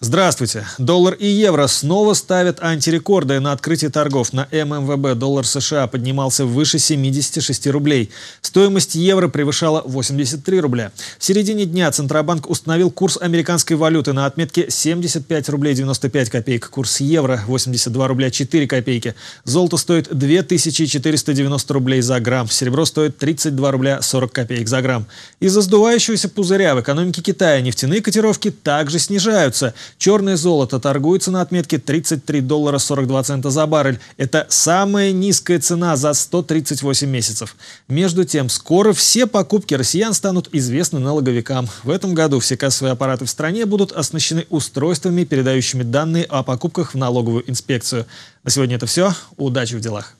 Здравствуйте. Доллар и евро снова ставят антирекорды. На открытии торгов на ММВБ доллар США поднимался выше 76 рублей. Стоимость евро превышала 83 рубля. В середине дня Центробанк установил курс американской валюты на отметке 75 рублей 95 копеек. Курс евро 82 рубля 4 копейки. Золото стоит 2490 рублей за грамм. Серебро стоит 32 рубля 40 копеек за грамм. Из-за сдувающегося пузыря в экономике Китая нефтяные котировки также снижаются – Черное золото торгуется на отметке 33 доллара 42 цента за баррель. Это самая низкая цена за 138 месяцев. Между тем, скоро все покупки россиян станут известны налоговикам. В этом году все кассовые аппараты в стране будут оснащены устройствами, передающими данные о покупках в налоговую инспекцию. На сегодня это все. Удачи в делах!